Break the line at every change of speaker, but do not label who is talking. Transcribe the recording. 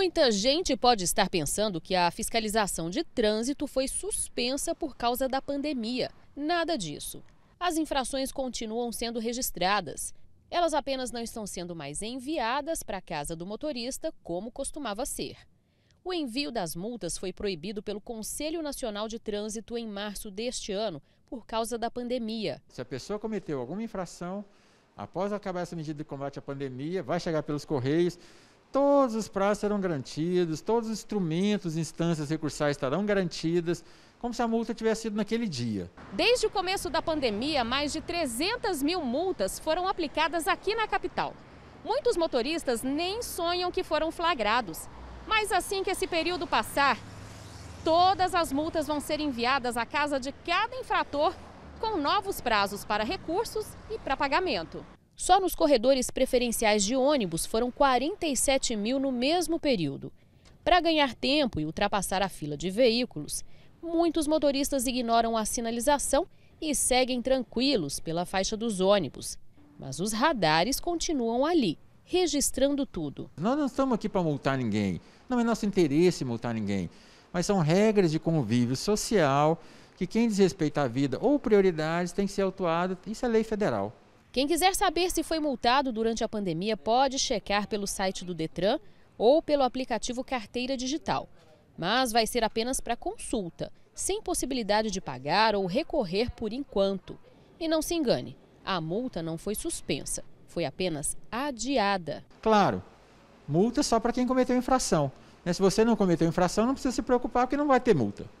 Muita gente pode estar pensando que a fiscalização de trânsito foi suspensa por causa da pandemia. Nada disso. As infrações continuam sendo registradas. Elas apenas não estão sendo mais enviadas para a casa do motorista, como costumava ser. O envio das multas foi proibido pelo Conselho Nacional de Trânsito em março deste ano, por causa da pandemia.
Se a pessoa cometeu alguma infração, após acabar essa medida de combate à pandemia, vai chegar pelos correios, Todos os prazos serão garantidos, todos os instrumentos, instâncias recursais estarão garantidas, como se a multa tivesse sido naquele dia.
Desde o começo da pandemia, mais de 300 mil multas foram aplicadas aqui na capital. Muitos motoristas nem sonham que foram flagrados. Mas assim que esse período passar, todas as multas vão ser enviadas à casa de cada infrator com novos prazos para recursos e para pagamento. Só nos corredores preferenciais de ônibus foram 47 mil no mesmo período. Para ganhar tempo e ultrapassar a fila de veículos, muitos motoristas ignoram a sinalização e seguem tranquilos pela faixa dos ônibus. Mas os radares continuam ali, registrando tudo. Nós não estamos aqui para multar
ninguém. Não é nosso interesse multar ninguém. Mas são regras de convívio social que quem desrespeita a vida ou prioridades tem que ser autuado. Isso é lei federal.
Quem quiser saber se foi multado durante a pandemia pode checar pelo site do Detran ou pelo aplicativo Carteira Digital. Mas vai ser apenas para consulta, sem possibilidade de pagar ou recorrer por enquanto. E não se engane, a multa não foi suspensa, foi apenas adiada.
Claro, multa só para quem cometeu infração. Né, se você não cometeu infração, não precisa se preocupar porque não vai ter multa.